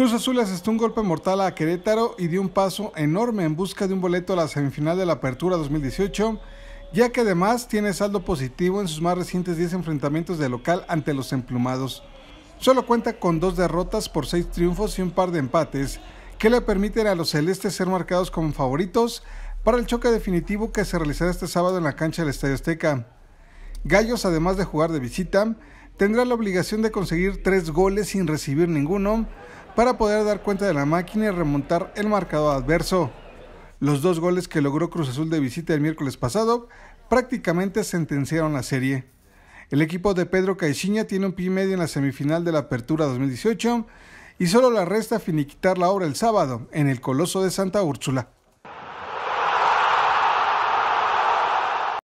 Cruz Azul asestó un golpe mortal a Querétaro y dio un paso enorme en busca de un boleto a la semifinal de la Apertura 2018, ya que además tiene saldo positivo en sus más recientes 10 enfrentamientos de local ante los emplumados. Solo cuenta con dos derrotas por seis triunfos y un par de empates, que le permiten a los celestes ser marcados como favoritos para el choque definitivo que se realizará este sábado en la cancha del Estadio Azteca. Gallos, además de jugar de visita, tendrá la obligación de conseguir tres goles sin recibir ninguno para poder dar cuenta de la máquina y remontar el marcador adverso. Los dos goles que logró Cruz Azul de visita el miércoles pasado prácticamente sentenciaron la serie. El equipo de Pedro Caixinha tiene un pie medio en la semifinal de la Apertura 2018 y solo le resta finiquitar la obra el sábado en el Coloso de Santa Úrsula.